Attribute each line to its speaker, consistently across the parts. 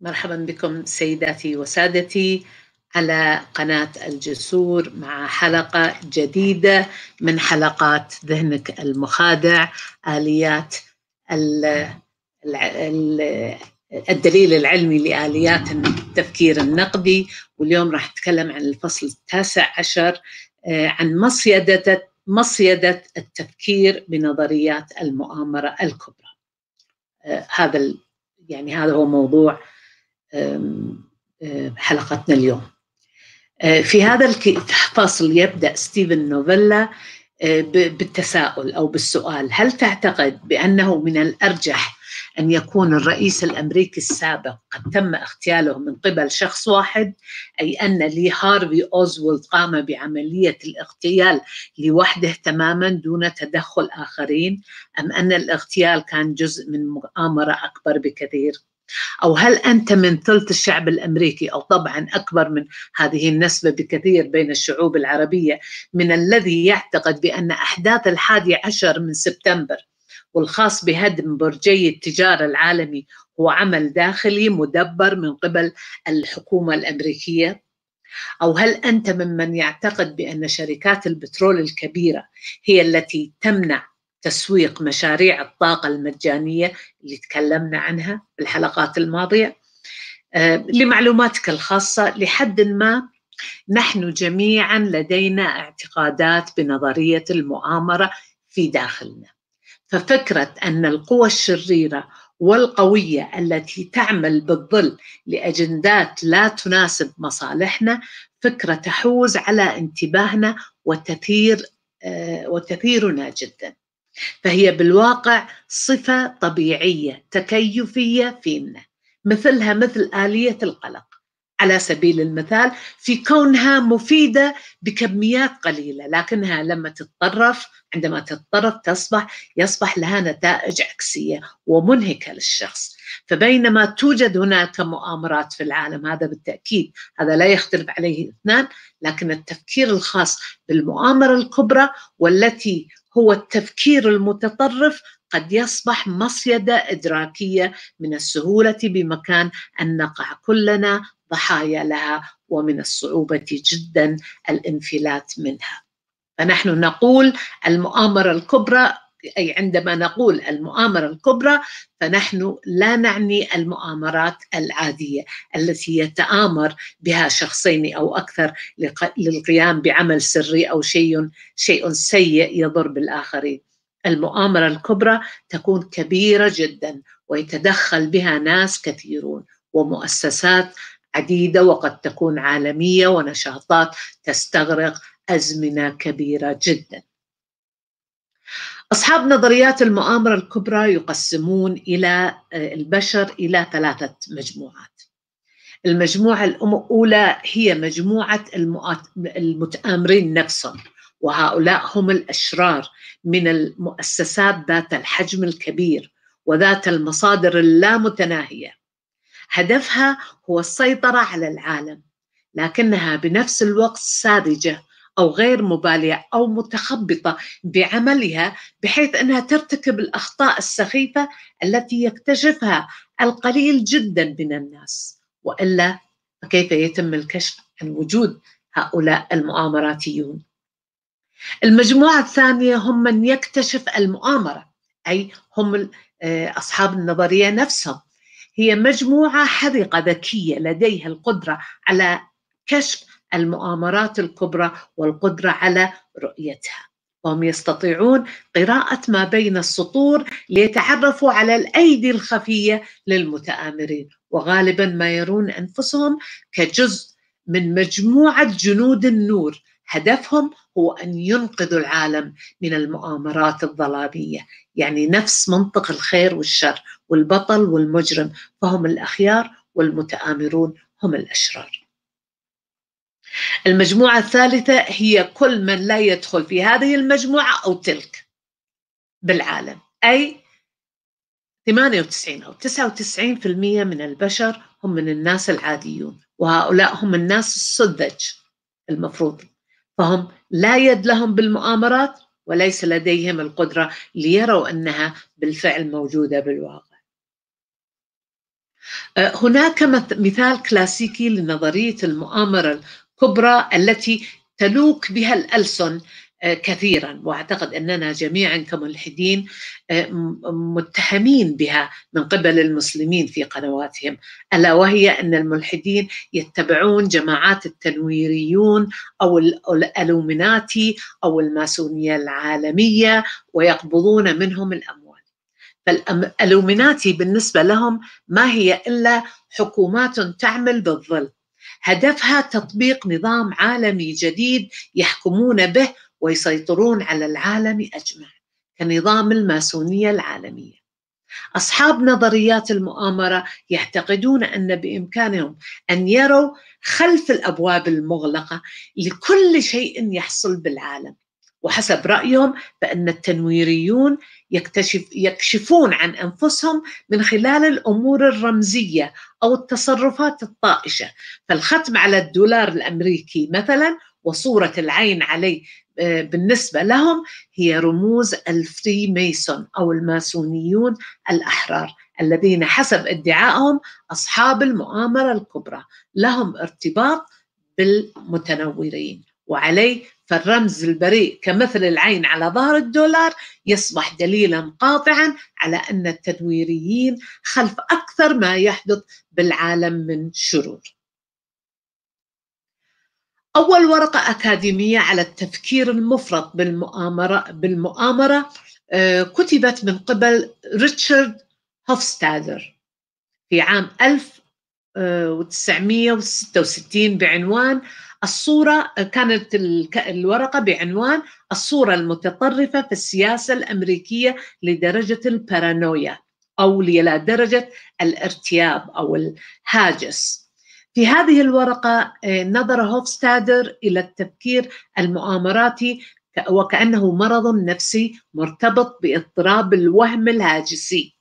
Speaker 1: مرحبا بكم سيداتي وسادتي على قناة الجسور مع حلقة جديدة من حلقات ذهنك المخادع آليات الدليل العلمي لآليات التفكير النقدي واليوم راح أتكلم عن الفصل التاسع عشر آه، عن مصيدة مصيدة التفكير بنظريات المؤامرة الكبرى آه، هذا يعني هذا هو موضوع أه، حلقتنا اليوم أه، في هذا الفصل يبدأ ستيفن نوفيلا أه، بالتساؤل أو بالسؤال هل تعتقد بأنه من الأرجح أن يكون الرئيس الأمريكي السابق قد تم اغتياله من قبل شخص واحد أي أن لي هارفي أوزولد قام بعملية الاغتيال لوحده تماما دون تدخل آخرين أم أن الاغتيال كان جزء من مؤامرة أكبر بكثير أو هل أنت من ثلث الشعب الأمريكي أو طبعا أكبر من هذه النسبة بكثير بين الشعوب العربية من الذي يعتقد بأن أحداث الحادي عشر من سبتمبر والخاص بهدم برجي التجارة العالمي هو عمل داخلي مدبر من قبل الحكومة الأمريكية؟ أو هل أنت ممن يعتقد بأن شركات البترول الكبيرة هي التي تمنع تسويق مشاريع الطاقة المجانية اللي تكلمنا عنها في الحلقات الماضية آه، لمعلوماتك الخاصة لحد ما نحن جميعا لدينا اعتقادات بنظرية المؤامرة في داخلنا ففكرة أن القوى الشريرة والقوية التي تعمل بالظل لأجندات لا تناسب مصالحنا فكرة تحوز على انتباهنا وتثير آه، وتثيرنا جدا فهي بالواقع صفة طبيعية تكيفية فينا مثلها مثل آلية القلق على سبيل المثال في كونها مفيدة بكميات قليلة لكنها لما تتطرف عندما تتطرف تصبح يصبح لها نتائج عكسية ومنهكة للشخص فبينما توجد هناك مؤامرات في العالم هذا بالتأكيد هذا لا يختلف عليه اثنان لكن التفكير الخاص بالمؤامرة الكبرى والتي هو التفكير المتطرف قد يصبح مصيدة إدراكية من السهولة بمكان أن نقع كلنا ضحايا لها ومن الصعوبة جدا الانفلات منها فنحن نقول المؤامرة الكبرى أي عندما نقول المؤامرة الكبرى فنحن لا نعني المؤامرات العادية التي يتآمر بها شخصين أو أكثر للقيام بعمل سري أو شيء شيء سيء يضر بالآخرين المؤامرة الكبرى تكون كبيرة جدا ويتدخل بها ناس كثيرون ومؤسسات عديدة وقد تكون عالمية ونشاطات تستغرق أزمنة كبيرة جدا أصحاب نظريات المؤامرة الكبرى يقسمون إلى آه، البشر إلى ثلاثة مجموعات المجموعة الأولى هي مجموعة المتآمرين نفسهم وهؤلاء هم الأشرار من المؤسسات ذات الحجم الكبير وذات المصادر اللامتناهية هدفها هو السيطرة على العالم لكنها بنفس الوقت ساذجة أو غير مبالية أو متخبطة بعملها بحيث أنها ترتكب الأخطاء السخيفة التي يكتشفها القليل جدا من الناس وإلا فكيف يتم الكشف عن وجود هؤلاء المؤامراتيون المجموعة الثانية هم من يكتشف المؤامرة أي هم آه، أصحاب النظرية نفسهم هي مجموعة حذقة ذكية لديها القدرة على كشف المؤامرات الكبرى والقدره على رؤيتها وهم يستطيعون قراءه ما بين السطور ليتعرفوا على الايدي الخفيه للمتامرين وغالبا ما يرون انفسهم كجزء من مجموعه جنود النور هدفهم هو ان ينقذوا العالم من المؤامرات الظلاميه، يعني نفس منطق الخير والشر والبطل والمجرم، فهم الاخيار والمتآمرون هم الاشرار. المجموعة الثالثة هي كل من لا يدخل في هذه المجموعة أو تلك بالعالم أي 98 أو 99% من البشر هم من الناس العاديون وهؤلاء هم الناس السذج المفروض فهم لا يد لهم بالمؤامرات وليس لديهم القدرة ليروا أنها بالفعل موجودة بالواقع أه، هناك مثال كلاسيكي لنظرية المؤامرة كبرى التي تلوك بها الألسن آه، كثيرا واعتقد اننا جميعا كملحدين آه، متهمين بها من قبل المسلمين في قنواتهم الا وهي ان الملحدين يتبعون جماعات التنويريون او الالومناتي او الماسونيه العالميه ويقبضون منهم الاموال فالالومناتي بالنسبه لهم ما هي الا حكومات تعمل بالظل هدفها تطبيق نظام عالمي جديد يحكمون به ويسيطرون على العالم اجمع كنظام الماسونيه العالميه أصحاب نظريات المؤامرة يعتقدون أن بإمكانهم أن يروا خلف الأبواب المغلقة لكل شيء يحصل بالعالم وحسب رأيهم فإن التنويريون يكتشف يكشفون عن أنفسهم من خلال الأمور الرمزية أو التصرفات الطائشة فالختم على الدولار الأمريكي مثلا وصورة العين عليه آه، بالنسبة لهم هي رموز الفري ميسون أو الماسونيون الأحرار الذين حسب ادعائهم أصحاب المؤامرة الكبرى لهم ارتباط بالمتنورين وعليه فالرمز البريء كمثل العين على ظهر الدولار يصبح دليلا قاطعا على ان التنويريين خلف اكثر ما يحدث بالعالم من شرور. أول ورقة أكاديمية على التفكير المفرط بالمؤامرة بالمؤامرة آه، كتبت من قبل ريتشارد هوفستادر في عام 1966 آه، بعنوان الصورة كانت الورقة بعنوان الصورة المتطرفة في السياسة الأمريكية لدرجة البارانويا أو إلى درجة الارتياب أو الهاجس في هذه الورقة آه، نظر هوفستادر إلى التفكير المؤامراتي وكأنه مرض نفسي مرتبط باضطراب الوهم الهاجسي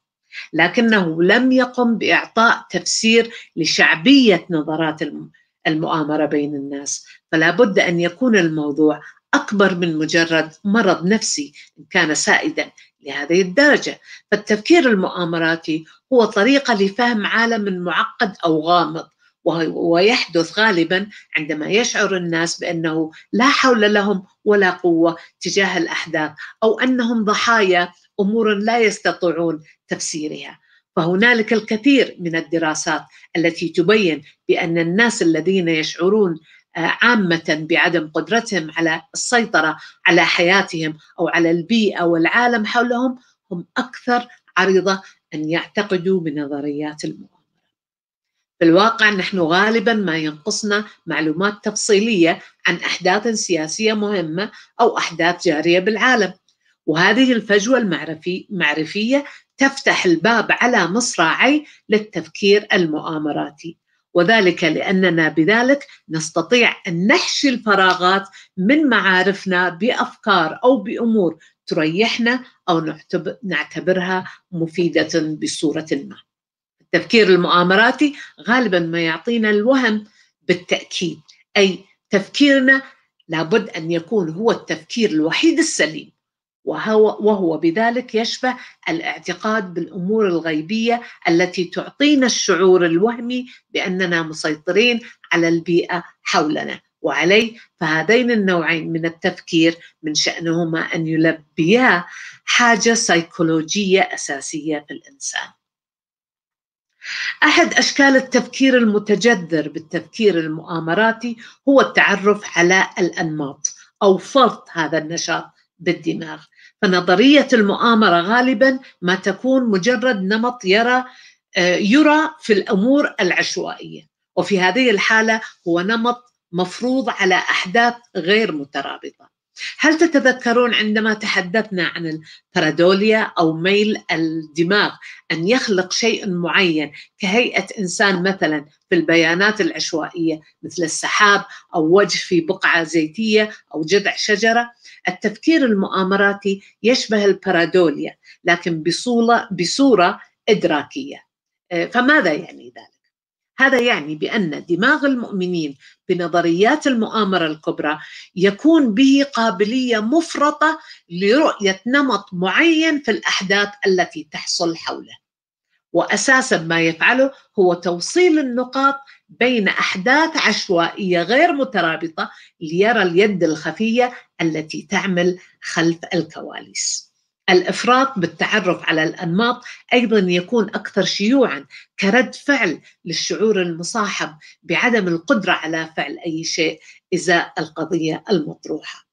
Speaker 1: لكنه لم يقم بإعطاء تفسير لشعبية نظرات المؤامرات المؤامره بين الناس فلا بد ان يكون الموضوع اكبر من مجرد مرض نفسي ان كان سائدا لهذه الدرجه فالتفكير المؤامراتي هو طريقه لفهم عالم معقد او غامض ويحدث غالبا عندما يشعر الناس بانه لا حول لهم ولا قوه تجاه الاحداث او انهم ضحايا امور لا يستطيعون تفسيرها فهنالك الكثير من الدراسات التي تبين بان الناس الذين يشعرون آه، عامة بعدم قدرتهم على السيطرة على حياتهم أو على البيئة والعالم حولهم هم أكثر عريضة أن يعتقدوا بنظريات المؤامرة في الواقع نحن غالبا ما ينقصنا معلومات تفصيلية عن أحداث سياسية مهمة أو أحداث جارية بالعالم وهذه الفجوة المعرفية تفتح الباب على مصراعي للتفكير المؤامراتي وذلك لاننا بذلك نستطيع ان نحشي الفراغات من معارفنا بافكار او بامور تريحنا او نعتبرها مفيده بصوره ما. التفكير المؤامراتي غالبا ما يعطينا الوهم بالتاكيد اي تفكيرنا لابد ان يكون هو التفكير الوحيد السليم وهو, وهو بذلك يشبه الاعتقاد بالامور الغيبيه التي تعطينا الشعور الوهمي باننا مسيطرين على البيئه حولنا وعليه فهذين النوعين من التفكير من شانهما ان يلبيا حاجه سيكولوجيه اساسيه في الانسان احد اشكال التفكير المتجذر بالتفكير المؤامراتي هو التعرف على الانماط او فرض هذا النشاط بالدماغ فنظرية المؤامرة غالبا ما تكون مجرد نمط يرى آه، يرى في الأمور العشوائية وفي هذه الحالة هو نمط مفروض على أحداث غير مترابطة هل تتذكرون عندما تحدثنا عن البارادوليا أو ميل الدماغ أن يخلق شيء معين كهيئة إنسان مثلا في البيانات العشوائية مثل السحاب أو وجه في بقعة زيتية أو جذع شجرة التفكير المؤامراتي يشبه البارادوليا لكن بصولة بصورة إدراكية آه، فماذا يعني ذلك؟ هذا يعني بأن دماغ المؤمنين بنظريات المؤامرة الكبرى يكون به قابلية مفرطة لرؤية نمط معين في الأحداث التي تحصل حوله واساسا ما يفعله هو توصيل النقاط بين احداث عشوائيه غير مترابطه ليرى اليد الخفيه التي تعمل خلف الكواليس. الافراط بالتعرف على الانماط ايضا يكون اكثر شيوعا كرد فعل للشعور المصاحب بعدم القدره على فعل اي شيء ازاء القضيه المطروحه.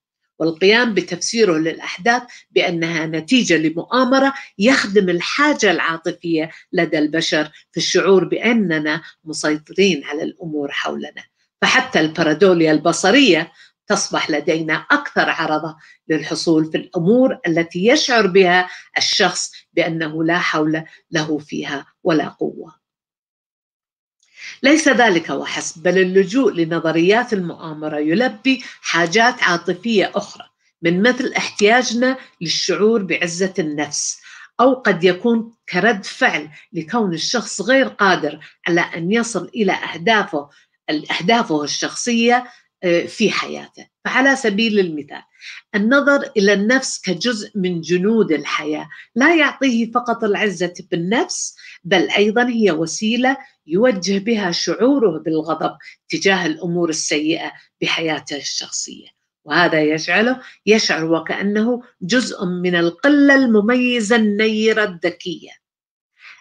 Speaker 1: والقيام بتفسيره للأحداث بأنها نتيجة لمؤامرة يخدم الحاجة العاطفية لدى البشر في الشعور بأننا مسيطرين على الأمور حولنا فحتى البارادوليا البصرية تصبح لدينا أكثر عرضة للحصول في الأمور التي يشعر بها الشخص بأنه لا حول له فيها ولا قوة ليس ذلك وحسب بل اللجوء لنظريات المؤامره يلبي حاجات عاطفيه اخرى من مثل احتياجنا للشعور بعزه النفس او قد يكون كرد فعل لكون الشخص غير قادر على ان يصل الى اهدافه اهدافه الشخصيه آه، في حياته فعلى سبيل المثال النظر الى النفس كجزء من جنود الحياه لا يعطيه فقط العزه بالنفس بل ايضا هي وسيله يوجه بها شعوره بالغضب تجاه الامور السيئه بحياته الشخصيه وهذا يجعله يشعر وكانه جزء من القله المميزه النيره الذكيه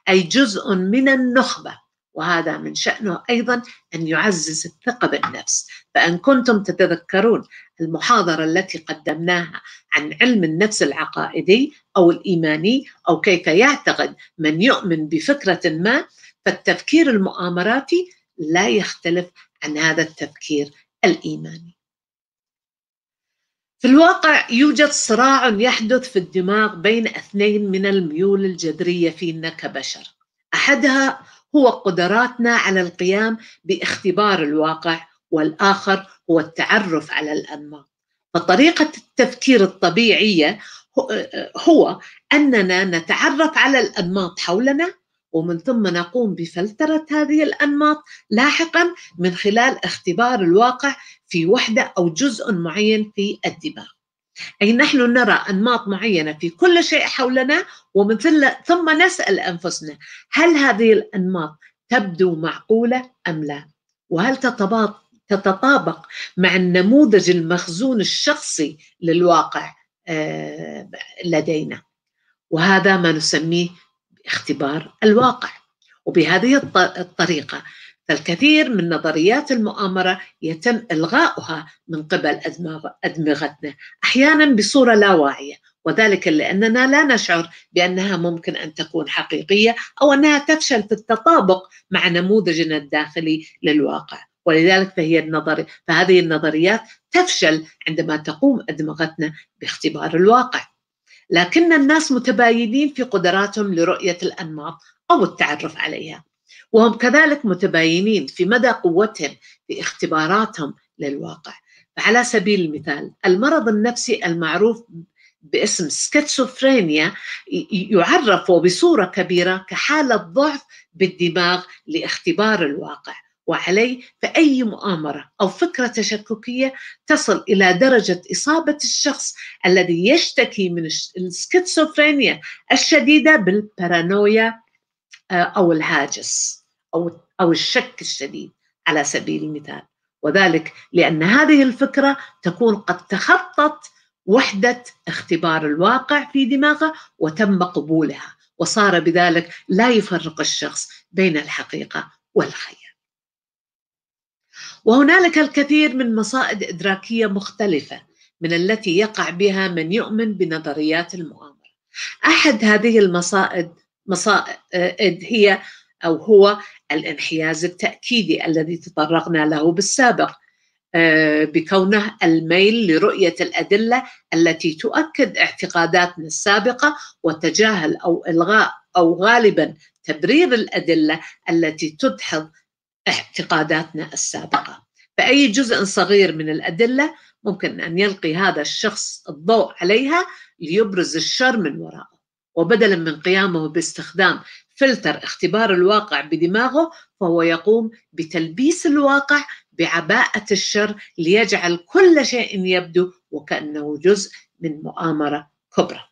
Speaker 1: اي جزء من النخبه وهذا من شأنه أيضا أن يعزز الثقة بالنفس فإن كنتم تتذكرون المحاضرة التي قدمناها عن علم النفس العقائدي أو الإيماني أو كيف يعتقد من يؤمن بفكرة ما فالتفكير المؤامراتي لا يختلف عن هذا التفكير الإيماني في الواقع يوجد صراع يحدث في الدماغ بين اثنين من الميول الجذرية فينا كبشر أحدها هو قدراتنا على القيام باختبار الواقع والاخر هو التعرف على الانماط فطريقه التفكير الطبيعيه هو اننا نتعرف على الانماط حولنا ومن ثم نقوم بفلتره هذه الانماط لاحقا من خلال اختبار الواقع في وحده او جزء معين في الدماغ أي نحن نرى أنماط معينة في كل شيء حولنا ومن ثم نسأل أنفسنا هل هذه الأنماط تبدو معقولة أم لا وهل تتطابق مع النموذج المخزون الشخصي للواقع آه، لدينا وهذا ما نسميه اختبار الواقع وبهذه الطريقة فالكثير من نظريات المؤامرة يتم إلغاؤها من قبل أدمغتنا أحيانا بصورة لا واعية وذلك لأننا لا نشعر بأنها ممكن أن تكون حقيقية أو أنها تفشل في التطابق مع نموذجنا الداخلي للواقع ولذلك فهي النظري فهذه النظريات تفشل عندما تقوم أدمغتنا باختبار الواقع لكن الناس متباينين في قدراتهم لرؤية الأنماط أو التعرف عليها وهم كذلك متباينين في مدى قوتهم في اختباراتهم للواقع فعلى سبيل المثال المرض النفسي المعروف باسم سكتسوفرينيا يعرف وبصورة كبيرة كحالة ضعف بالدماغ لاختبار الواقع وعليه فأي مؤامرة أو فكرة تشككية تصل إلى درجة إصابة الشخص الذي يشتكي من السكتسوفرينيا الشديدة بالبارانويا آه، أو الهاجس أو أو الشك الشديد على سبيل المثال وذلك لأن هذه الفكرة تكون قد تخطت وحدة اختبار الواقع في دماغه وتم قبولها وصار بذلك لا يفرق الشخص بين الحقيقة والخيال وهنالك الكثير من مصائد إدراكية مختلفة من التي يقع بها من يؤمن بنظريات المؤامرة أحد هذه المصائد مصائد آه، هي أو هو الانحياز التأكيدي الذي تطرقنا له بالسابق آه، بكونه الميل لرؤية الأدلة التي تؤكد اعتقاداتنا السابقة وتجاهل أو إلغاء أو غالبا تبرير الأدلة التي تدحض اعتقاداتنا السابقة فأي جزء صغير من الأدلة ممكن أن يلقي هذا الشخص الضوء عليها ليبرز الشر من وراءه وبدلا من قيامه باستخدام فلتر اختبار الواقع بدماغه فهو يقوم بتلبيس الواقع بعباءة الشر ليجعل كل شيء يبدو وكأنه جزء من مؤامرة كبرى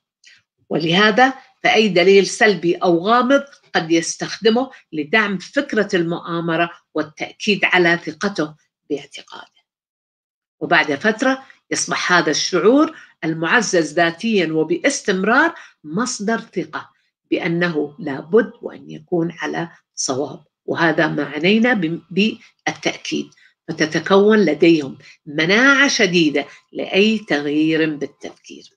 Speaker 1: ولهذا فأي دليل سلبي أو غامض قد يستخدمه لدعم فكرة المؤامرة والتأكيد على ثقته باعتقاده وبعد فترة يصبح هذا الشعور المعزز ذاتيا وباستمرار مصدر ثقة بانه لابد وان يكون على صواب وهذا ما عنينا بالتاكيد فتتكون لديهم مناعه شديده لاي تغيير بالتفكير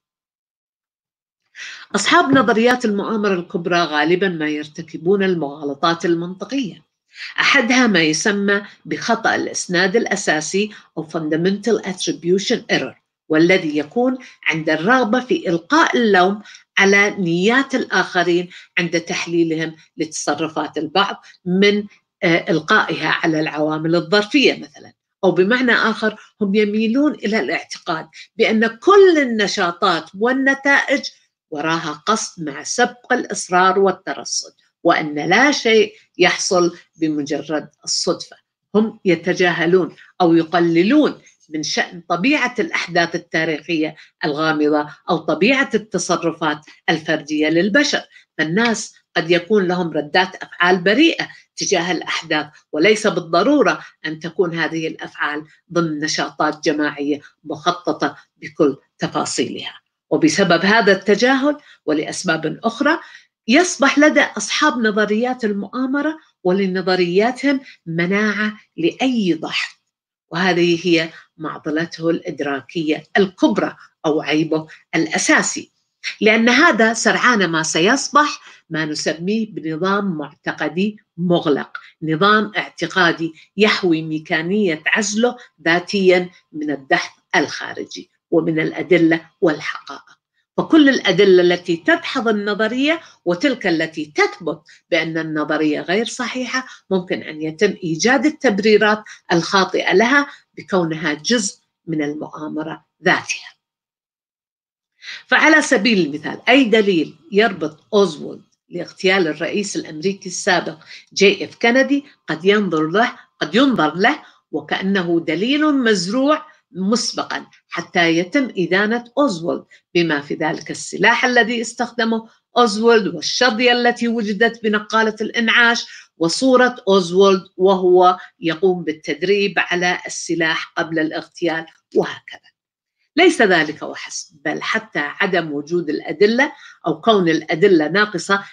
Speaker 1: اصحاب نظريات المؤامره الكبرى غالبا ما يرتكبون المغالطات المنطقيه احدها ما يسمى بخطا الاسناد الاساسي او fundamental attribution error والذي يكون عند الرغبه في القاء اللوم على نيات الاخرين عند تحليلهم لتصرفات البعض من آه، القائها على العوامل الظرفيه مثلا او بمعنى اخر هم يميلون الى الاعتقاد بان كل النشاطات والنتائج وراها قصد مع سبق الاصرار والترصد وان لا شيء يحصل بمجرد الصدفه هم يتجاهلون او يقللون من شأن طبيعة الأحداث التاريخية الغامضة أو طبيعة التصرفات الفردية للبشر فالناس قد يكون لهم ردات أفعال بريئة تجاه الأحداث وليس بالضرورة أن تكون هذه الأفعال ضمن نشاطات جماعية مخططة بكل تفاصيلها وبسبب هذا التجاهل ولأسباب أخرى يصبح لدى أصحاب نظريات المؤامرة ولنظرياتهم مناعة لأي ضحك وهذه هي معضلته الادراكيه الكبرى او عيبه الاساسي لان هذا سرعان ما سيصبح ما نسميه بنظام معتقدي مغلق نظام اعتقادي يحوي ميكانيه عزله ذاتيا من الدحض الخارجي ومن الادله والحقائق فكل الأدلة التي تدحض النظرية وتلك التي تثبت بأن النظرية غير صحيحة ممكن أن يتم إيجاد التبريرات الخاطئة لها بكونها جزء من المؤامرة ذاتها. فعلى سبيل المثال أي دليل يربط أوزولد لاغتيال الرئيس الأمريكي السابق جي إف كندي قد ينظر له قد ينظر له وكأنه دليل مزروع مسبقا حتى يتم إدانة أوزولد بما في ذلك السلاح الذي استخدمه أوزولد والشظية التي وجدت بنقالة الإنعاش وصورة أوزولد وهو يقوم بالتدريب على السلاح قبل الاغتيال وهكذا ليس ذلك وحسب بل حتى عدم وجود الأدلة أو كون الأدلة ناقصة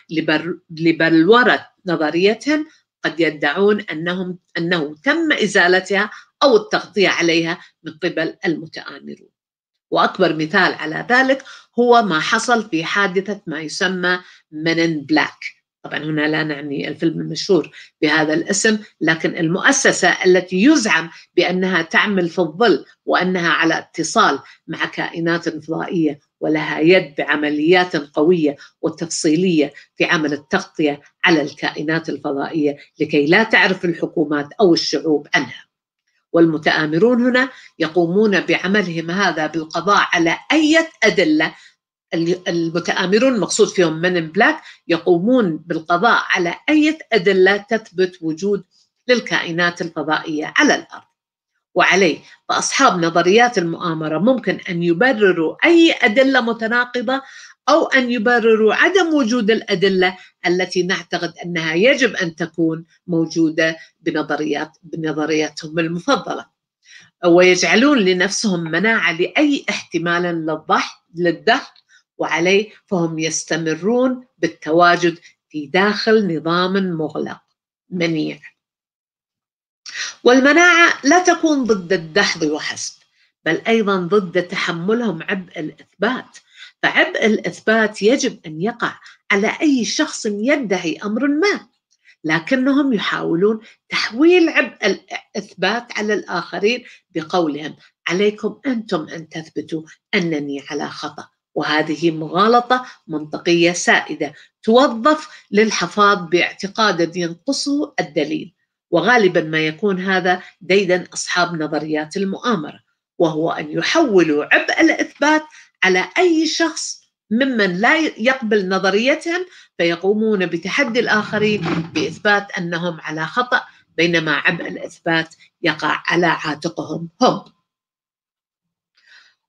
Speaker 1: لبلورة نظريتهم قد يدعون أنهم أنه تم إزالتها أو التغطية عليها من قبل المتآمرون وأكبر مثال على ذلك هو ما حصل في حادثة ما يسمى منن بلاك طبعا هنا لا نعني الفيلم المشهور بهذا الاسم لكن المؤسسة التي يزعم بأنها تعمل في الظل وأنها على اتصال مع كائنات فضائية ولها يد بعمليات قوية وتفصيلية في عمل التغطية على الكائنات الفضائية لكي لا تعرف الحكومات أو الشعوب عنها والمتآمرون هنا يقومون بعملهم هذا بالقضاء على أي أدلة المتآمرون المقصود فيهم من بلاك يقومون بالقضاء على أي أدلة تثبت وجود للكائنات الفضائية على الأرض وعليه فأصحاب نظريات المؤامرة ممكن أن يبرروا أي أدلة متناقضة أو أن يبرروا عدم وجود الأدلة التي نعتقد أنها يجب أن تكون موجودة بنظريات بنظرياتهم المفضلة ويجعلون لنفسهم مناعة لأي احتمال للدهر وعليه فهم يستمرون بالتواجد في داخل نظام مغلق منيع والمناعة لا تكون ضد الدحض وحسب بل أيضا ضد تحملهم عبء الإثبات فعبء الإثبات يجب أن يقع على أي شخص يدعي أمر ما لكنهم يحاولون تحويل عبء الإثبات على الآخرين بقولهم عليكم أنتم أن تثبتوا أنني على خطأ وهذه مغالطة منطقية سائدة توظف للحفاظ باعتقاد ينقصه الدليل وغالبا ما يكون هذا ديدا أصحاب نظريات المؤامرة وهو أن يحولوا عبء الإثبات على أي شخص ممن لا يقبل نظريتهم فيقومون بتحدي الآخرين بإثبات أنهم على خطأ بينما عبء الإثبات يقع على عاتقهم هم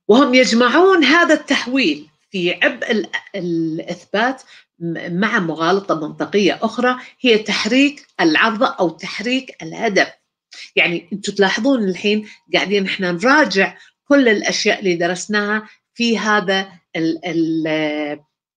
Speaker 1: وهم يجمعون هذا التحويل في عبء الإثبات مع مغالطة منطقية أخرى هي تحريك العرض أو تحريك الهدف يعني أنتم تلاحظون الحين قاعدين إحنا نراجع كل الأشياء اللي درسناها في هذا ال ال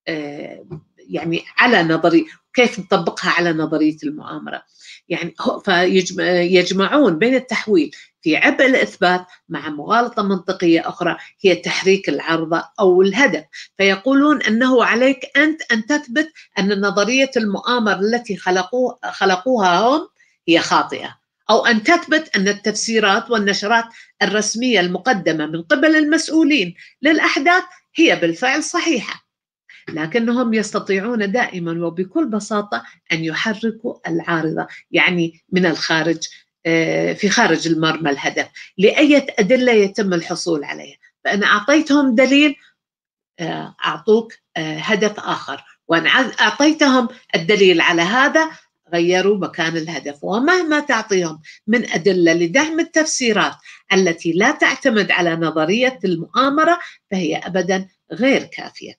Speaker 1: آه، يعني على نظري كيف نطبقها على نظريه المؤامره يعني فيجمعون بين التحويل في عبء الاثبات مع مغالطه منطقيه اخرى هي تحريك العرضه او الهدف فيقولون انه عليك انت ان تثبت ان نظريه المؤامره التي خلقوها هم هي خاطئه أو أن تثبت أن التفسيرات والنشرات الرسمية المقدمة من قبل المسؤولين للأحداث هي بالفعل صحيحة لكنهم يستطيعون دائما وبكل بساطة أن يحركوا العارضة يعني من الخارج آه، في خارج المرمى الهدف لأية أدلة يتم الحصول عليها فأنا أعطيتهم دليل آه، أعطوك آه، هدف آخر وأنا أعطيتهم الدليل على هذا غيروا مكان الهدف ومهما تعطيهم من أدلة لدعم التفسيرات التي لا تعتمد على نظرية المؤامرة فهي أبدا غير كافية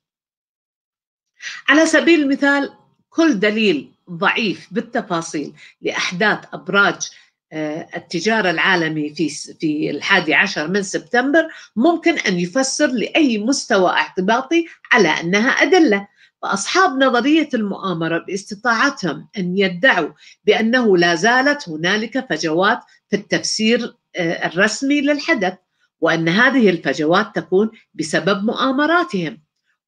Speaker 1: على سبيل المثال كل دليل ضعيف بالتفاصيل لأحداث أبراج آه، التجارة العالمي في في الحادي عشر من سبتمبر ممكن أن يفسر لأي مستوى اعتباطي على أنها أدلة فأصحاب نظرية المؤامرة باستطاعتهم أن يدعوا بأنه لا زالت هنالك فجوات في التفسير آه، الرسمي للحدث وأن هذه الفجوات تكون بسبب مؤامراتهم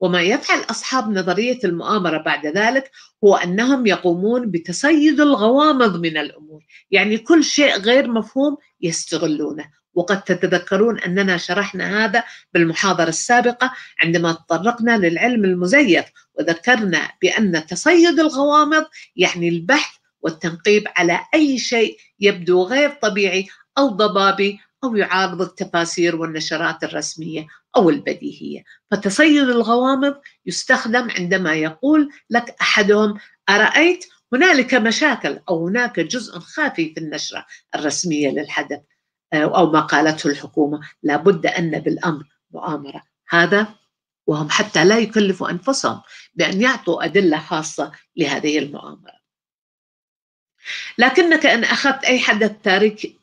Speaker 1: وما يفعل أصحاب نظرية المؤامرة بعد ذلك هو أنهم يقومون بتصيد الغوامض من الأمور يعني كل شيء غير مفهوم يستغلونه وقد تتذكرون أننا شرحنا هذا بالمحاضرة السابقة عندما تطرقنا للعلم المزيف وذكرنا بأن تصيد الغوامض يعني البحث والتنقيب على أي شيء يبدو غير طبيعي أو ضبابي أو يعارض التفاسير والنشرات الرسمية أو البديهية فتصيد الغوامض يستخدم عندما يقول لك أحدهم أرأيت هنالك مشاكل أو هناك جزء خافي في النشرة الرسمية للحدث آه، أو ما قالته الحكومة لابد أن بالأمر مؤامرة هذا وهم حتى لا يكلفوا أنفسهم بأن يعطوا أدلة خاصة لهذه المؤامرة لكنك إن أخذت أي حدث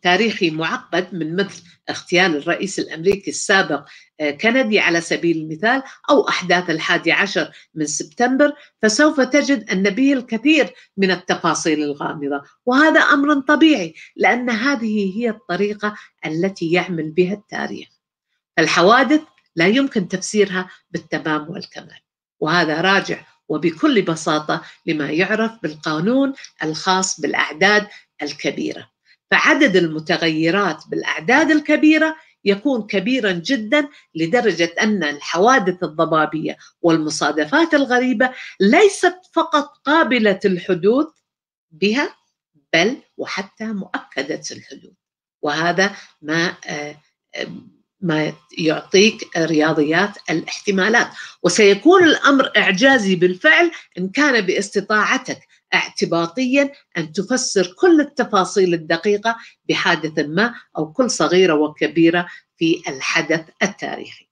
Speaker 1: تاريخي معقد من مثل اغتيال الرئيس الأمريكي السابق آه، كندي على سبيل المثال أو أحداث الحادي عشر من سبتمبر فسوف تجد أن به الكثير من التفاصيل الغامضة وهذا أمر طبيعي لأن هذه هي الطريقة التي يعمل بها التاريخ الحوادث لا يمكن تفسيرها بالتمام والكمال وهذا راجع وبكل بساطه لما يعرف بالقانون الخاص بالاعداد الكبيره فعدد المتغيرات بالاعداد الكبيره يكون كبيرا جدا لدرجه ان الحوادث الضبابيه والمصادفات الغريبه ليست فقط قابله الحدوث بها بل وحتى مؤكده الحدوث وهذا ما آه، آه، ما يعطيك رياضيات الاحتمالات وسيكون الامر اعجازي بالفعل ان كان باستطاعتك اعتباطيا ان تفسر كل التفاصيل الدقيقه بحادث ما او كل صغيره وكبيره في الحدث التاريخي.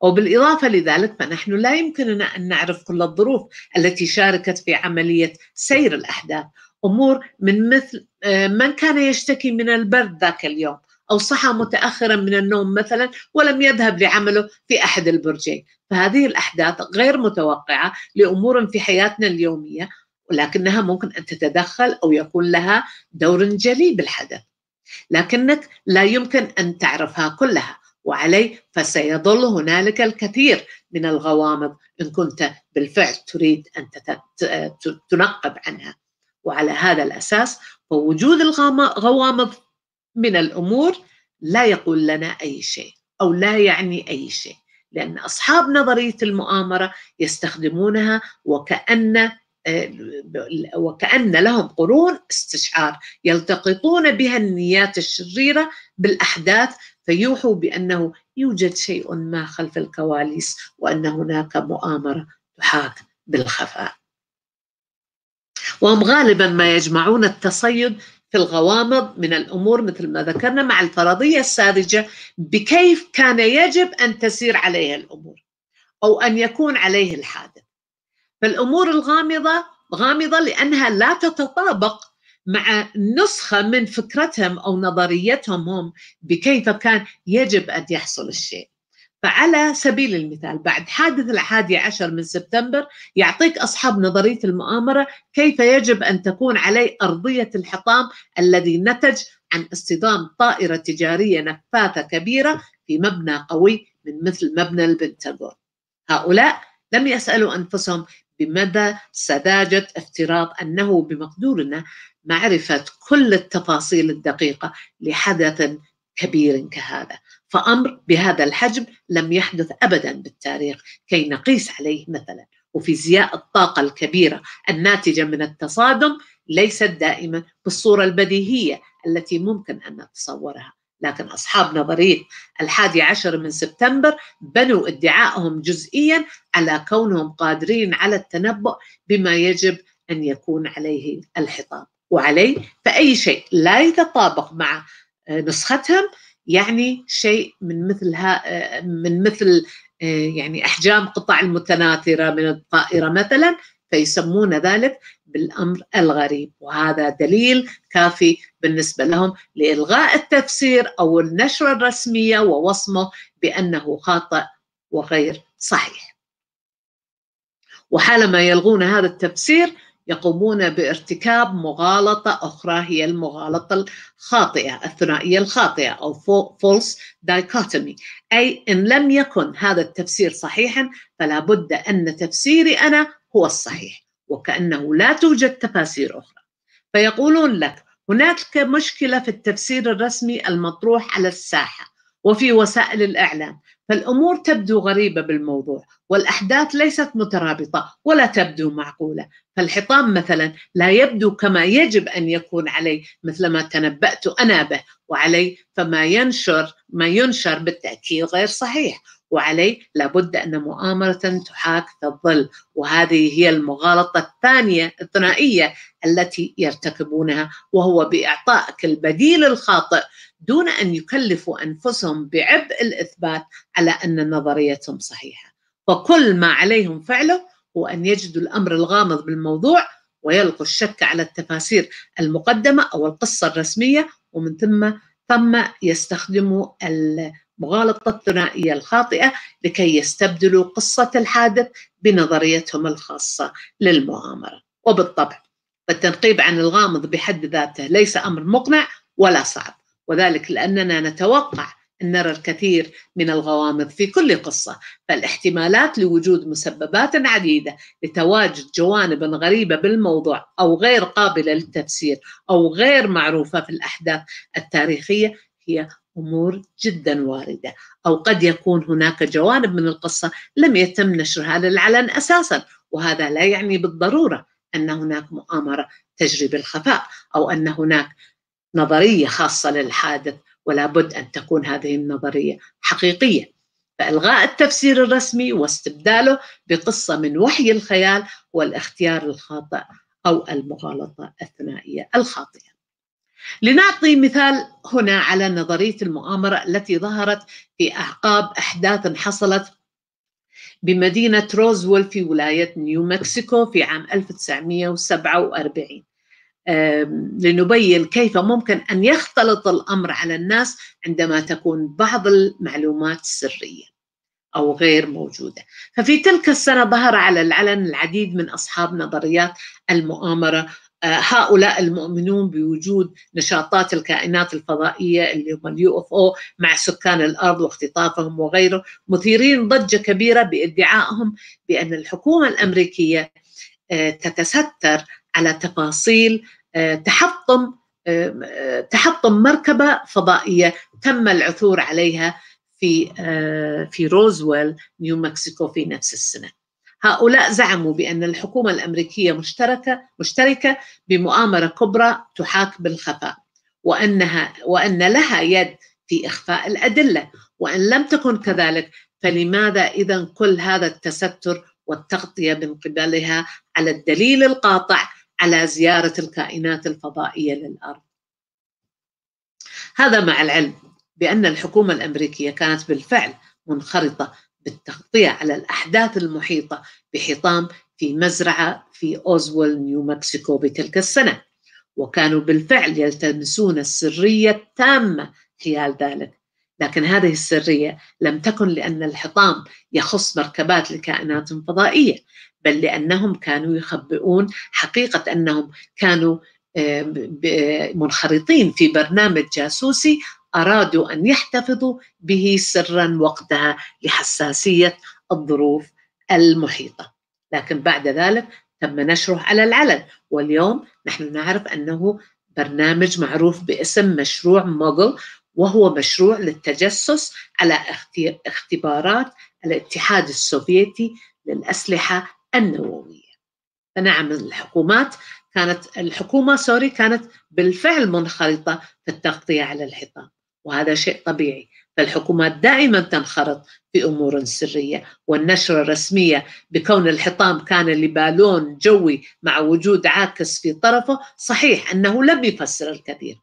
Speaker 1: وبالاضافه لذلك فنحن لا يمكننا ان نعرف كل الظروف التي شاركت في عمليه سير الاحداث امور من مثل آه، من كان يشتكي من البرد ذاك اليوم أو صحى متأخرا من النوم مثلا ولم يذهب لعمله في أحد البرجين فهذه الأحداث غير متوقعة لأمور في حياتنا اليومية ولكنها ممكن أن تتدخل أو يكون لها دور جلي بالحدث لكنك لا يمكن أن تعرفها كلها وعلي فسيظل هنالك الكثير من الغوامض إن كنت بالفعل تريد أن تنقب عنها وعلى هذا الأساس فوجود الغوامض من الأمور لا يقول لنا أي شيء أو لا يعني أي شيء لأن أصحاب نظرية المؤامرة يستخدمونها وكأن آه، وكأن لهم قرون استشعار يلتقطون بها النيات الشريرة بالأحداث فيوحوا بأنه يوجد شيء ما خلف الكواليس وأن هناك مؤامرة تحاك بالخفاء وهم غالبا ما يجمعون التصيد في الغوامض من الامور مثل ما ذكرنا مع الفرضيه الساذجه بكيف كان يجب ان تسير عليه الامور او ان يكون عليه الحادث. فالامور الغامضه غامضه لانها لا تتطابق مع نسخه من فكرتهم او نظريتهم هم بكيف كان يجب ان يحصل الشيء. فعلى سبيل المثال بعد حادث الحادي عشر من سبتمبر يعطيك أصحاب نظرية المؤامرة كيف يجب أن تكون علي أرضية الحطام الذي نتج عن اصطدام طائرة تجارية نفاثة كبيرة في مبنى قوي من مثل مبنى البنتاغون هؤلاء لم يسألوا أنفسهم بمدى سذاجة افتراض أنه بمقدورنا معرفة كل التفاصيل الدقيقة لحدث كبير كهذا فأمر بهذا الحجم لم يحدث أبدا بالتاريخ كي نقيس عليه مثلا وفيزياء الطاقة الكبيرة الناتجة من التصادم ليست دائما بالصورة البديهية التي ممكن أن نتصورها لكن أصحاب نظرية الحادي عشر من سبتمبر بنوا ادعائهم جزئيا على كونهم قادرين على التنبؤ بما يجب أن يكون عليه الحطاب وعليه فأي شيء لا يتطابق مع نسختهم يعني شيء من مثل من مثل يعني احجام قطع المتناثره من الطائره مثلا فيسمون ذلك بالامر الغريب وهذا دليل كافي بالنسبه لهم لالغاء التفسير او النشره الرسميه ووصمه بانه خاطئ وغير صحيح وحالما يلغون هذا التفسير يقومون بارتكاب مغالطة أخرى هي المغالطة الخاطئة الثنائية الخاطئة أو false dichotomy أي إن لم يكن هذا التفسير صحيحا فلا بد أن تفسيري أنا هو الصحيح وكأنه لا توجد تفاسير أخرى فيقولون لك هناك مشكلة في التفسير الرسمي المطروح على الساحة وفي وسائل الإعلام فالأمور تبدو غريبة بالموضوع والأحداث ليست مترابطة ولا تبدو معقولة فالحطام مثلا لا يبدو كما يجب أن يكون عليه مثل ما تنبأت أنا به وعليه فما ينشر ما ينشر بالتأكيد غير صحيح وعليه لابد أن مؤامرة تحاك في الظل وهذه هي المغالطة الثانية الثنائية التي يرتكبونها وهو بإعطائك البديل الخاطئ دون ان يكلفوا انفسهم بعبء الاثبات على ان نظريتهم صحيحه فكل ما عليهم فعله هو ان يجدوا الامر الغامض بالموضوع ويلقوا الشك على التفاسير المقدمه او القصه الرسميه ومن ثم ثم يستخدموا المغالطه الثنائيه الخاطئه لكي يستبدلوا قصه الحادث بنظريتهم الخاصه للمؤامره وبالطبع فالتنقيب عن الغامض بحد ذاته ليس امر مقنع ولا صعب وذلك لأننا نتوقع أن نرى الكثير من الغوامض في كل قصة فالاحتمالات لوجود مسببات عديدة لتواجد جوانب غريبة بالموضوع أو غير قابلة للتفسير أو غير معروفة في الأحداث التاريخية هي امور جدا وارده او قد يكون هناك جوانب من القصه لم يتم نشرها للعلن اساسا وهذا لا يعني بالضروره ان هناك مؤامره تجري بالخفاء او ان هناك نظريه خاصه للحادث ولا بد ان تكون هذه النظريه حقيقيه فالغاء التفسير الرسمي واستبداله بقصه من وحي الخيال هو الاختيار الخاطئ او المغالطه الثنائيه الخاطئه لنعطي مثال هنا على نظريه المؤامره التي ظهرت في اعقاب احداث حصلت بمدينه روزويل في ولايه نيو مكسيكو في عام 1947 لنبين كيف ممكن أن يختلط الأمر على الناس عندما تكون بعض المعلومات سرية أو غير موجودة ففي تلك السنة ظهر على العلن العديد من أصحاب نظريات المؤامرة آه، هؤلاء المؤمنون بوجود نشاطات الكائنات الفضائية اللي هم اليو اف او مع سكان الأرض واختطافهم وغيره مثيرين ضجة كبيرة بادعائهم بأن الحكومة الأمريكية آه، تتستر على تفاصيل آه، تحطم آه، آه، تحطم مركبة فضائية تم العثور عليها في في روزويل نيو مكسيكو في نفس السنة هؤلاء زعموا بأن الحكومة الأمريكية مشتركة مشتركة بمؤامرة كبرى تحاك بالخفاء وأنها وأن لها يد في إخفاء الأدلة وإن لم تكن كذلك فلماذا إذا كل هذا التستر والتغطية من قبلها على الدليل القاطع على زيارة الكائنات الفضائية للأرض هذا مع العلم بأن الحكومة الأمريكية كانت بالفعل منخرطة بالتغطية على الأحداث المحيطة بحطام في مزرعة في أوزويل نيو مكسيكو بتلك السنة وكانوا بالفعل يلتمسون السرية التامة حيال ذلك لكن هذه السرية لم تكن لأن الحطام يخص مركبات لكائنات فضائية بل لأنهم كانوا يخبئون حقيقة أنهم كانوا آه، آه، منخرطين في برنامج جاسوسي أرادوا أن يحتفظوا به سرا وقتها لحساسية الظروف المحيطة لكن بعد ذلك تم نشره على العلن واليوم نحن نعرف أنه برنامج معروف باسم مشروع موغل وهو مشروع للتجسس على اختبارات الاتحاد السوفيتي للأسلحة النووية فنعم الحكومات كانت الحكومة سوري كانت بالفعل منخرطة في التغطية على الحيطان وهذا شيء طبيعي فالحكومات دائما تنخرط في أمور سرية والنشرة الرسمية بكون الحطام كان لبالون جوي مع وجود عاكس في طرفه صحيح أنه لم يفسر الكثير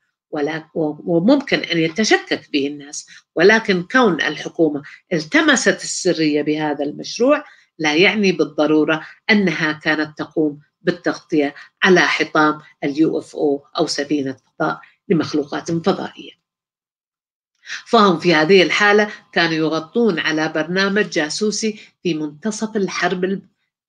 Speaker 1: وممكن أن يتشكك به الناس ولكن كون الحكومة التمست السرية بهذا المشروع لا يعني بالضرورة أنها كانت تقوم بالتغطية على حطام اليو اف او أو سفينة فضاء لمخلوقات فضائية فهم في هذه الحالة كانوا يغطون على برنامج جاسوسي في منتصف الحرب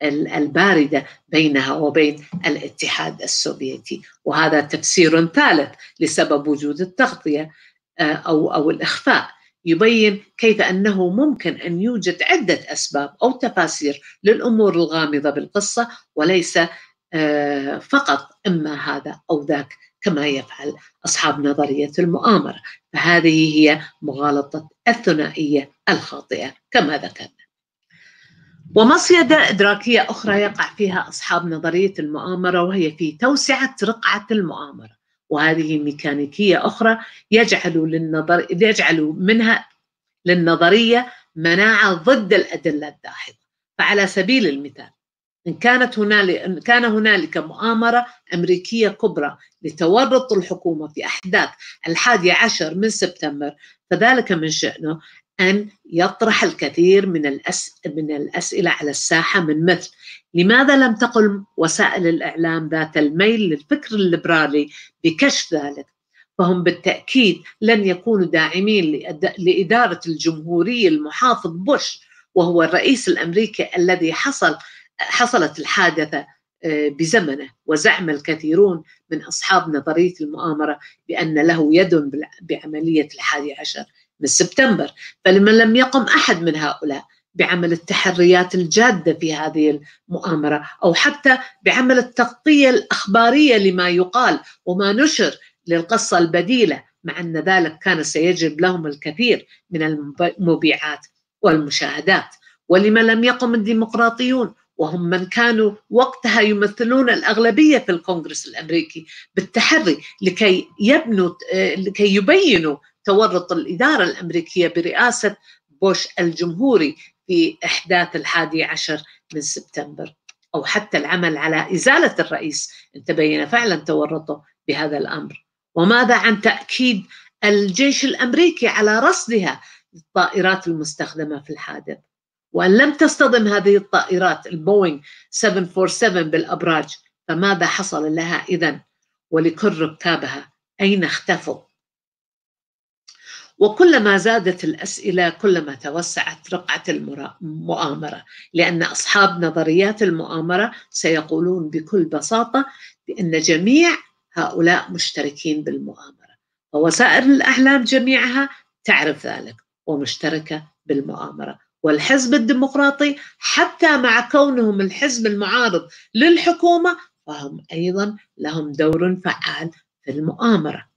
Speaker 1: البارده بينها وبين الاتحاد السوفيتي وهذا تفسير ثالث لسبب وجود التغطيه آه، او او الاخفاء يبين كيف انه ممكن ان يوجد عده اسباب او تفاسير للامور الغامضه بالقصه وليس آه، فقط اما هذا او ذاك كما يفعل اصحاب نظريه المؤامره فهذه هي مغالطه الثنائيه الخاطئه كما ذكرنا ومصيدة إدراكية أخرى يقع فيها أصحاب نظرية المؤامرة وهي في توسعة رقعة المؤامرة وهذه ميكانيكية أخرى يجعل للنظر يجعل منها للنظرية مناعة ضد الأدلة الداحضة فعلى سبيل المثال إن كانت هنالك إن كان هنالك مؤامرة أمريكية كبرى لتورط الحكومة في أحداث الحادي عشر من سبتمبر فذلك من شأنه أن يطرح الكثير من من الأسئلة على الساحة من مثل لماذا لم تقل وسائل الإعلام ذات الميل للفكر الليبرالي بكشف ذلك فهم بالتأكيد لن يكونوا داعمين لإدارة الجمهوري المحافظ بوش وهو الرئيس الأمريكي الذي حصل حصلت الحادثة آه، بزمنه وزعم الكثيرون من أصحاب نظرية المؤامرة بأن له يد بعملية الحادي عشر من سبتمبر فلمن لم يقم أحد من هؤلاء بعمل التحريات الجادة في هذه المؤامرة أو حتى بعمل التغطية الأخبارية لما يقال وما نشر للقصة البديلة مع أن ذلك كان سيجلب لهم الكثير من المبيعات والمشاهدات ولما لم يقم الديمقراطيون وهم من كانوا وقتها يمثلون الأغلبية في الكونغرس الأمريكي بالتحري لكي يبنوا لكي يبينوا تورط الإدارة الأمريكية برئاسة بوش الجمهوري في إحداث الحادي عشر من سبتمبر أو حتى العمل على إزالة الرئيس إن تبين فعلا تورطه بهذا الأمر وماذا عن تأكيد الجيش الأمريكي على رصدها للطائرات المستخدمة في الحادث وأن لم تصطدم هذه الطائرات البوينغ 747 بالأبراج فماذا حصل لها إذا ولكل ركابها أين اختفوا وكلما زادت الاسئله كلما توسعت رقعه المؤامره لان اصحاب نظريات المؤامره سيقولون بكل بساطه بان جميع هؤلاء مشتركين بالمؤامره ووسائل الاعلام جميعها تعرف ذلك ومشتركه بالمؤامره والحزب الديمقراطي حتى مع كونهم الحزب المعارض للحكومه فهم ايضا لهم دور فعال في المؤامره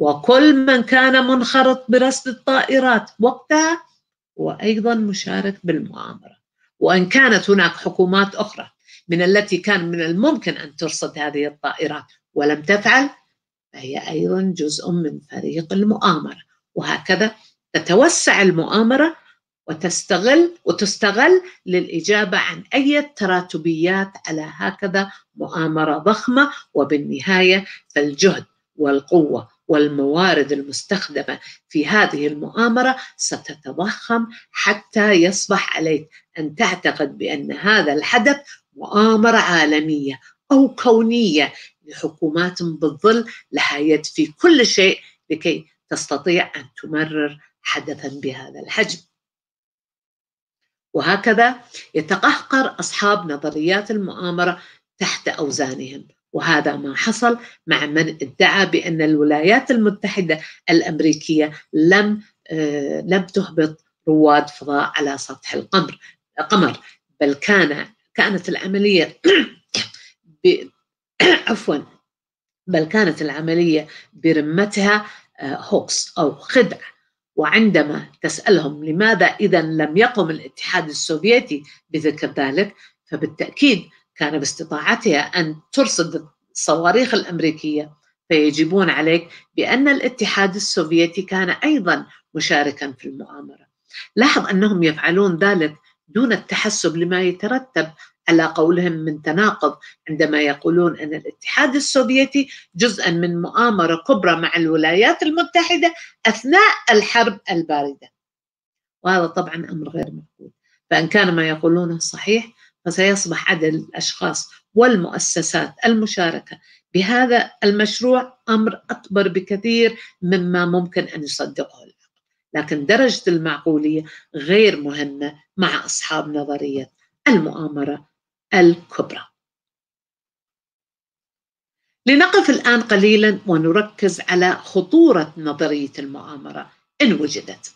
Speaker 1: وكل من كان منخرط برصد الطائرات وقتها هو أيضا مشارك بالمؤامرة وإن كانت هناك حكومات أخرى من التي كان من الممكن أن ترصد هذه الطائرات ولم تفعل فهي أيضا جزء من فريق المؤامرة وهكذا تتوسع المؤامرة وتستغل وتستغل للإجابة عن أي تراتبيات على هكذا مؤامرة ضخمة وبالنهاية فالجهد والقوة والموارد المستخدمة في هذه المؤامرة ستتضخم حتى يصبح عليك أن تعتقد بأن هذا الحدث مؤامرة عالمية أو كونية لحكومات بالظل لها يد في كل شيء لكي تستطيع أن تمرر حدثا بهذا الحجم وهكذا يتقهقر أصحاب نظريات المؤامرة تحت أوزانهم وهذا ما حصل مع من ادعى بان الولايات المتحده الامريكيه لم آه، لم تهبط رواد فضاء على سطح القمر قمر بل كان كانت العمليه عفوا بل كانت العمليه برمتها آه، هوكس او خدع وعندما تسالهم لماذا اذا لم يقم الاتحاد السوفيتي بذكر ذلك فبالتاكيد كان باستطاعتها أن ترصد الصواريخ الأمريكية فيجبون عليك بأن الاتحاد السوفيتي كان أيضا مشاركا في المؤامرة لاحظ أنهم يفعلون ذلك دون التحسب لما يترتب على قولهم من تناقض عندما يقولون ان الاتحاد السوفيتي جزءا من مؤامره كبرى مع الولايات المتحده اثناء الحرب البارده. وهذا طبعا امر غير مقبول، فان كان ما يقولونه صحيح فسيصبح عدد الأشخاص والمؤسسات المشاركة بهذا المشروع أمر أكبر بكثير مما ممكن أن يصدقه العقل لكن درجة المعقولية غير مهمة مع أصحاب نظرية المؤامرة الكبرى لنقف الآن قليلا ونركز على خطورة نظرية المؤامرة إن وجدت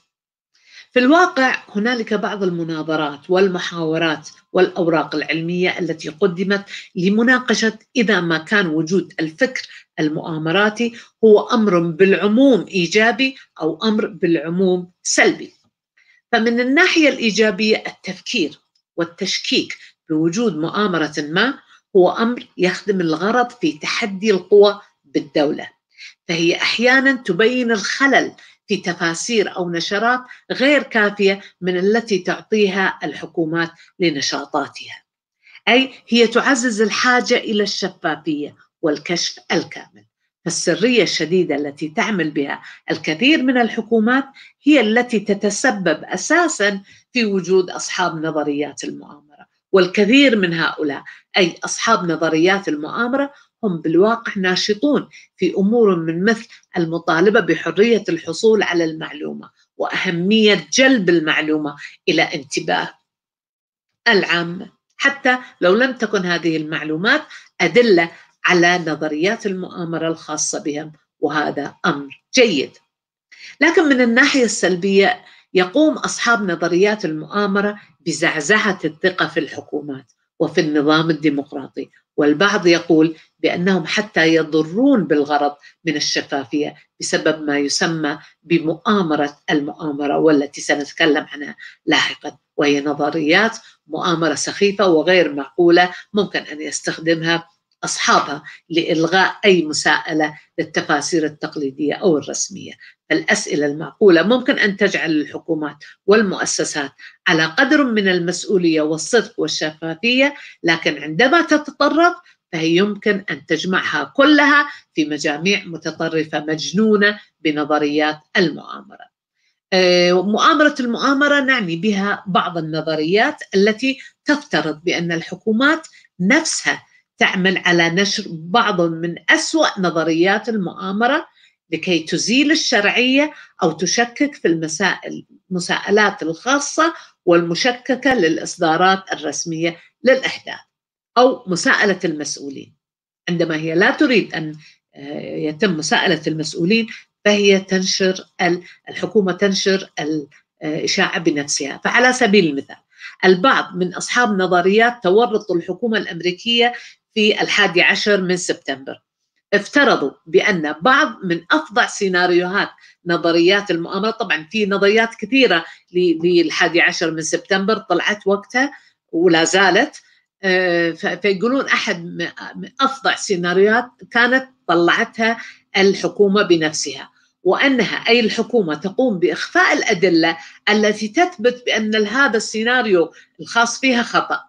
Speaker 1: في الواقع هنالك بعض المناظرات والمحاورات والاوراق العلميه التي قدمت لمناقشه اذا ما كان وجود الفكر المؤامراتي هو امر بالعموم ايجابي او امر بالعموم سلبي. فمن الناحيه الايجابيه التفكير والتشكيك بوجود مؤامره ما هو امر يخدم الغرض في تحدي القوى بالدوله. فهي احيانا تبين الخلل في تفاسير او نشرات غير كافيه من التي تعطيها الحكومات لنشاطاتها. اي هي تعزز الحاجه الى الشفافيه والكشف الكامل. فالسريه الشديده التي تعمل بها الكثير من الحكومات هي التي تتسبب اساسا في وجود اصحاب نظريات المؤامره، والكثير من هؤلاء اي اصحاب نظريات المؤامره هم بالواقع ناشطون في امور من مثل المطالبه بحريه الحصول على المعلومه واهميه جلب المعلومه الى انتباه العامه حتى لو لم تكن هذه المعلومات ادله على نظريات المؤامره الخاصه بهم وهذا امر جيد لكن من الناحيه السلبيه يقوم اصحاب نظريات المؤامره بزعزعه الثقه في الحكومات وفي النظام الديمقراطي والبعض يقول بانهم حتى يضرون بالغرض من الشفافيه بسبب ما يسمى بمؤامره المؤامره والتي سنتكلم عنها لاحقا وهي نظريات مؤامره سخيفه وغير معقوله ممكن ان يستخدمها اصحابها لالغاء اي مساءله للتفاسير التقليديه او الرسميه الاسئله المعقوله ممكن ان تجعل الحكومات والمؤسسات على قدر من المسؤوليه والصدق والشفافيه لكن عندما تتطرف فهي يمكن ان تجمعها كلها في مجاميع متطرفه مجنونه بنظريات المؤامره. آه، مؤامره المؤامره نعني بها بعض النظريات التي تفترض بان الحكومات نفسها تعمل على نشر بعض من اسوا نظريات المؤامره لكي تزيل الشرعية أو تشكك في المسائل المساءلات الخاصة والمشككة للإصدارات الرسمية للإحداث أو مساءلة المسؤولين عندما هي لا تريد أن آه، يتم مساءلة المسؤولين فهي تنشر الحكومة تنشر الإشاعة آه، بنفسها فعلى سبيل المثال البعض من أصحاب نظريات تورط الحكومة الأمريكية في الحادي عشر من سبتمبر افترضوا بان بعض من افظع سيناريوهات نظريات المؤامره طبعا في نظريات كثيره للحادي عشر من سبتمبر طلعت وقتها ولا زالت آه، فيقولون احد من افظع سيناريوهات كانت طلعتها الحكومه بنفسها وانها اي الحكومه تقوم باخفاء الادله التي تثبت بان هذا السيناريو الخاص فيها خطا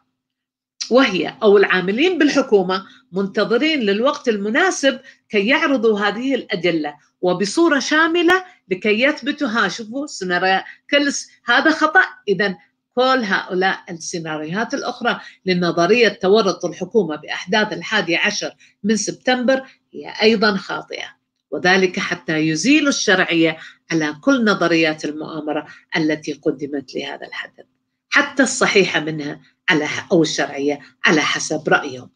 Speaker 1: وهي أو العاملين بالحكومة منتظرين للوقت المناسب كي يعرضوا هذه الأدلة وبصورة شاملة لكي يثبتوا ها شوفوا كل هذا خطأ إذا كل هؤلاء السيناريوهات الأخرى لنظرية تورط الحكومة بأحداث الحادي عشر من سبتمبر هي أيضا خاطئة وذلك حتى يزيل الشرعية على كل نظريات المؤامرة التي قدمت لهذا الحدث حتى الصحيحة منها على أو الشرعية على حسب رأيهم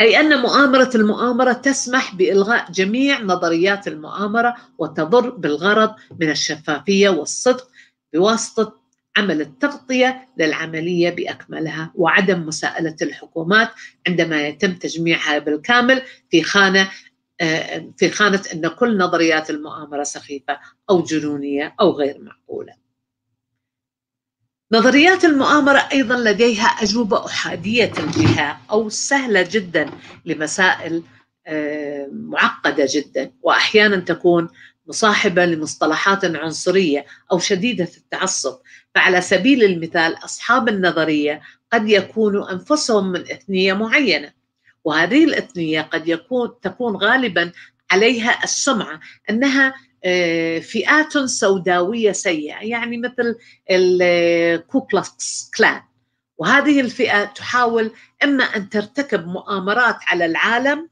Speaker 1: أي أن مؤامرة المؤامرة تسمح بإلغاء جميع نظريات المؤامرة وتضر بالغرض من الشفافية والصدق بواسطة عمل التغطية للعملية بأكملها وعدم مساءلة الحكومات عندما يتم تجميعها بالكامل في خانة آه، في خانة أن كل نظريات المؤامرة سخيفة أو جنونية أو غير معقولة نظريات المؤامرة أيضا لديها أجوبة أحادية الجهة أو سهلة جدا لمسائل آه، معقدة جدا وأحيانا تكون مصاحبة لمصطلحات عنصرية أو شديدة التعصب فعلى سبيل المثال أصحاب النظرية قد يكونوا أنفسهم من إثنية معينة وهذه الإثنية قد يكون تكون غالبا عليها السمعة أنها آه، فئات سوداويه سيئه يعني مثل الكوكلاكس آه، كلان وهذه الفئه تحاول اما ان ترتكب مؤامرات على العالم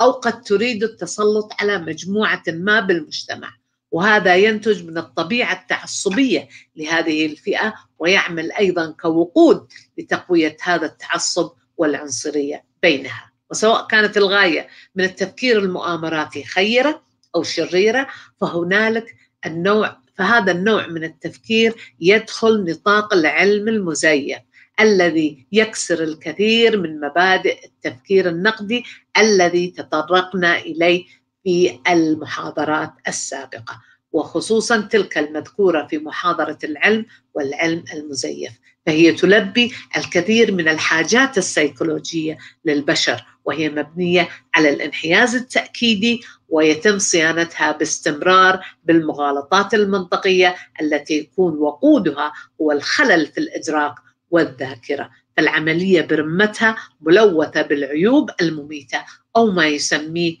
Speaker 1: او قد تريد التسلط على مجموعه ما بالمجتمع وهذا ينتج من الطبيعه التعصبيه لهذه الفئه ويعمل ايضا كوقود لتقويه هذا التعصب والعنصريه بينها وسواء كانت الغايه من التفكير المؤامراتي خيره أو شريرة فهنالك النوع فهذا النوع من التفكير يدخل نطاق العلم المزيف الذي يكسر الكثير من مبادئ التفكير النقدي الذي تطرقنا اليه في المحاضرات السابقه وخصوصا تلك المذكوره في محاضره العلم والعلم المزيف فهي تلبي الكثير من الحاجات السيكولوجيه للبشر وهي مبنيه على الانحياز التاكيدي ويتم صيانتها باستمرار بالمغالطات المنطقيه التي يكون وقودها هو الخلل في الادراك والذاكره فالعمليه برمتها ملوثه بالعيوب المميته او ما يسميه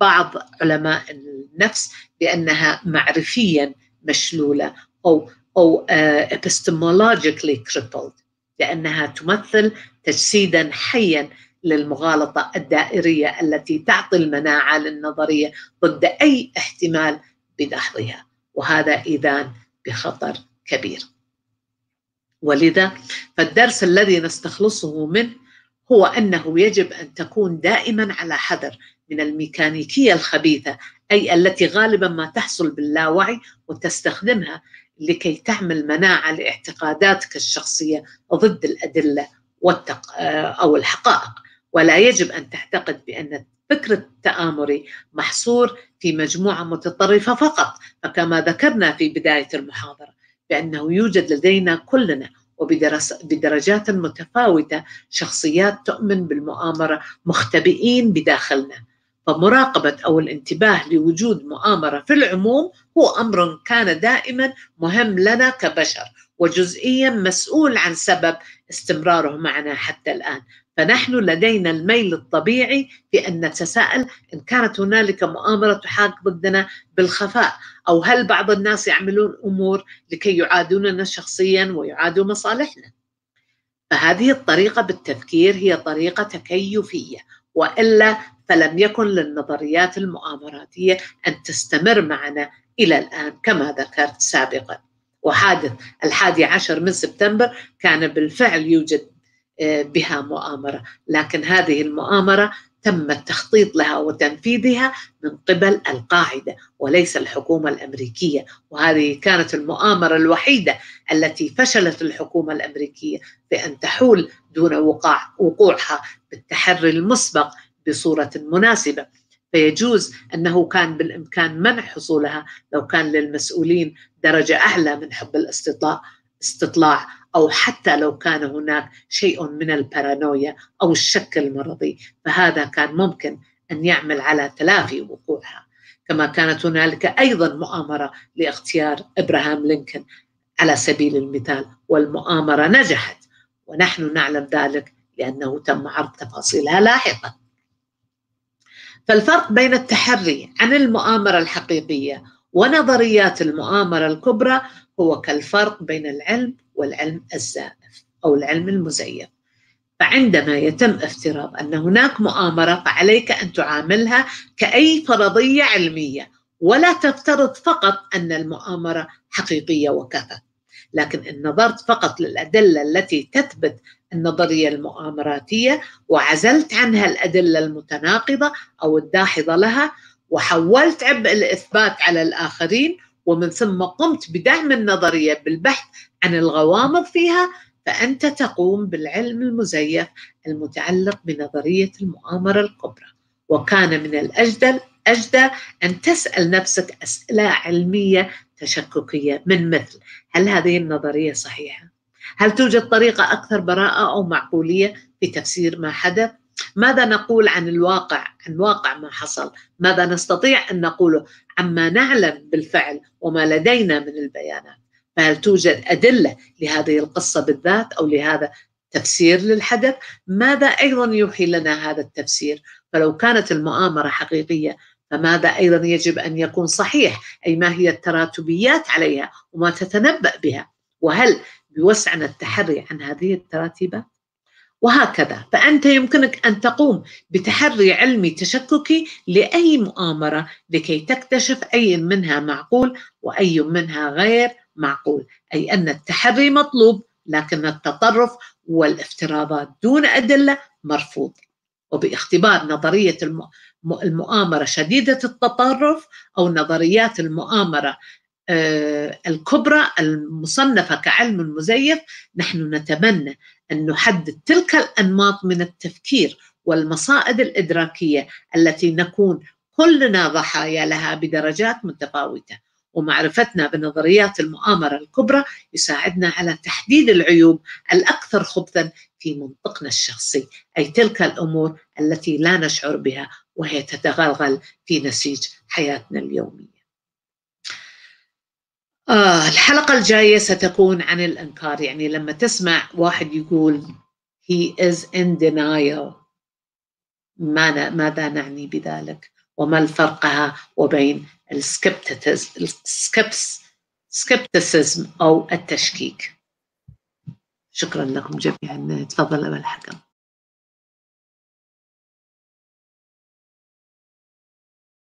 Speaker 1: بعض علماء النفس بانها معرفيا مشلوله او أو آه، epistemologically crippled لأنها تمثل تجسيدا حيا للمغالطة الدائرية التي تعطي المناعة للنظرية ضد أي احتمال بدحضها وهذا إذا بخطر كبير ولذا فالدرس الذي نستخلصه منه هو أنه يجب أن تكون دائما على حذر من الميكانيكية الخبيثة أي التي غالبا ما تحصل باللاوعي وتستخدمها لكي تعمل مناعة لاعتقاداتك الشخصية ضد الأدلة والتق... آه، أو الحقائق ولا يجب أن تعتقد بأن فكر التآمري محصور في مجموعة متطرفة فقط فكما ذكرنا في بداية المحاضرة بأنه يوجد لدينا كلنا وبدرجات متفاوتة شخصيات تؤمن بالمؤامرة مختبئين بداخلنا فمراقبة أو الانتباه لوجود مؤامرة في العموم هو أمر كان دائما مهم لنا كبشر وجزئيا مسؤول عن سبب استمراره معنا حتى الآن فنحن لدينا الميل الطبيعي في أن نتساءل إن كانت هنالك مؤامرة تحاك ضدنا بالخفاء أو هل بعض الناس يعملون أمور لكي يعادوننا شخصيا ويعادوا مصالحنا فهذه الطريقة بالتفكير هي طريقة تكيفية وإلا فلم يكن للنظريات المؤامراتيه ان تستمر معنا الى الان كما ذكرت سابقا وحادث الحادي عشر من سبتمبر كان بالفعل يوجد آه، بها مؤامره لكن هذه المؤامره تم التخطيط لها وتنفيذها من قبل القاعده وليس الحكومه الامريكيه وهذه كانت المؤامره الوحيده التي فشلت الحكومه الامريكيه في ان تحول دون وقوعها بالتحري المسبق بصورة مناسبة فيجوز أنه كان بالإمكان منع حصولها لو كان للمسؤولين درجة أعلى من حب الاستطلاع استطلاع أو حتى لو كان هناك شيء من البارانويا أو الشك المرضي فهذا كان ممكن أن يعمل على تلافي وقوعها كما كانت هنالك أيضا مؤامرة لاختيار إبراهام لينكولن على سبيل المثال والمؤامرة نجحت ونحن نعلم ذلك لأنه تم عرض تفاصيلها لاحقا فالفرق بين التحري عن المؤامرة الحقيقية ونظريات المؤامرة الكبرى هو كالفرق بين العلم والعلم الزائف أو العلم المزيف فعندما يتم افتراض أن هناك مؤامرة فعليك أن تعاملها كأي فرضية علمية ولا تفترض فقط أن المؤامرة حقيقية وكفت لكن إن نظرت فقط للأدلة التي تثبت النظرية المؤامراتية وعزلت عنها الأدلة المتناقضة أو الداحضة لها وحولت عبء الإثبات على الآخرين ومن ثم قمت بدعم النظرية بالبحث عن الغوامض فيها فأنت تقوم بالعلم المزيف المتعلق بنظرية المؤامرة الكبرى وكان من الأجدل أجدى أن تسأل نفسك أسئلة علمية تشككيه من مثل هل هذه النظريه صحيحه هل توجد طريقه اكثر براءه او معقوليه في تفسير ما حدث ماذا نقول عن الواقع عن واقع ما حصل ماذا نستطيع ان نقوله عما نعلم بالفعل وما لدينا من البيانات فهل توجد ادله لهذه القصه بالذات او لهذا تفسير للحدث ماذا ايضا يوحي لنا هذا التفسير فلو كانت المؤامره حقيقيه فماذا أيضا يجب أن يكون صحيح أي ما هي التراتبيات عليها وما تتنبأ بها وهل بوسعنا التحري عن هذه التراتيبات وهكذا فأنت يمكنك أن تقوم بتحري علمي تشككي لأي مؤامرة لكي تكتشف أي منها معقول وأي منها غير معقول أي أن التحري مطلوب لكن التطرف والافتراضات دون أدلة مرفوض وباختبار نظرية المؤامرة شديدة التطرف أو نظريات المؤامرة آه، الكبرى المصنفة كعلم مزيف نحن نتمنى أن نحدد تلك الأنماط من التفكير والمصائد الإدراكية التي نكون كلنا ضحايا لها بدرجات متفاوته ومعرفتنا بنظريات المؤامرة الكبرى يساعدنا على تحديد العيوب الأكثر خبثا في منطقنا الشخصي أي تلك الأمور التي لا نشعر بها وهي تتغلغل في نسيج حياتنا اليومية آه، الحلقة الجاية ستكون عن الإنكار يعني لما تسمع واحد يقول he is in denial ماذا نعني بذلك وما الفرقها وبين السكبتسيزم أو التشكيك شكرا لكم جميعا تفضل أبا الحكم